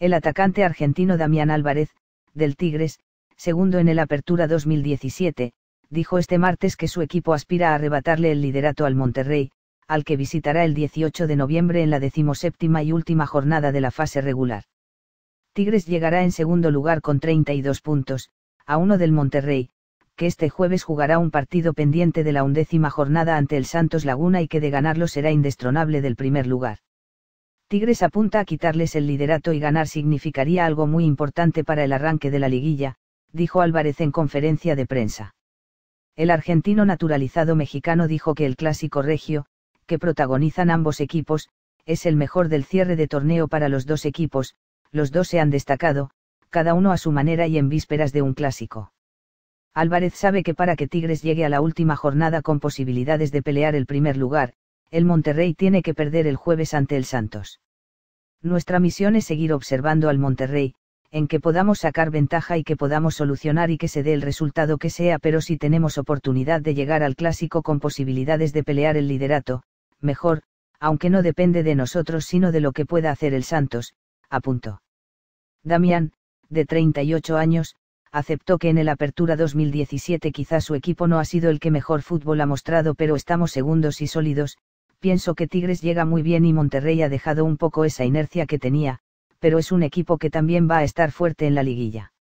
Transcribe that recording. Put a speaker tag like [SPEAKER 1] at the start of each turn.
[SPEAKER 1] el atacante argentino Damián Álvarez, del Tigres, segundo en el Apertura 2017, dijo este martes que su equipo aspira a arrebatarle el liderato al Monterrey, al que visitará el 18 de noviembre en la decimoséptima y última jornada de la fase regular. Tigres llegará en segundo lugar con 32 puntos, a uno del Monterrey, que este jueves jugará un partido pendiente de la undécima jornada ante el Santos Laguna y que de ganarlo será indestronable del primer lugar. Tigres apunta a quitarles el liderato y ganar significaría algo muy importante para el arranque de la liguilla, dijo Álvarez en conferencia de prensa. El argentino naturalizado mexicano dijo que el clásico regio, que protagonizan ambos equipos, es el mejor del cierre de torneo para los dos equipos, los dos se han destacado, cada uno a su manera y en vísperas de un clásico. Álvarez sabe que para que Tigres llegue a la última jornada con posibilidades de pelear el primer lugar, el Monterrey tiene que perder el jueves ante el Santos. Nuestra misión es seguir observando al Monterrey, en que podamos sacar ventaja y que podamos solucionar y que se dé el resultado que sea, pero si tenemos oportunidad de llegar al clásico con posibilidades de pelear el liderato, mejor, aunque no depende de nosotros sino de lo que pueda hacer el Santos, apuntó. Damián, de 38 años, aceptó que en el Apertura 2017 quizás su equipo no ha sido el que mejor fútbol ha mostrado, pero estamos segundos y sólidos, pienso que Tigres llega muy bien y Monterrey ha dejado un poco esa inercia que tenía, pero es un equipo que también va a estar fuerte en la liguilla.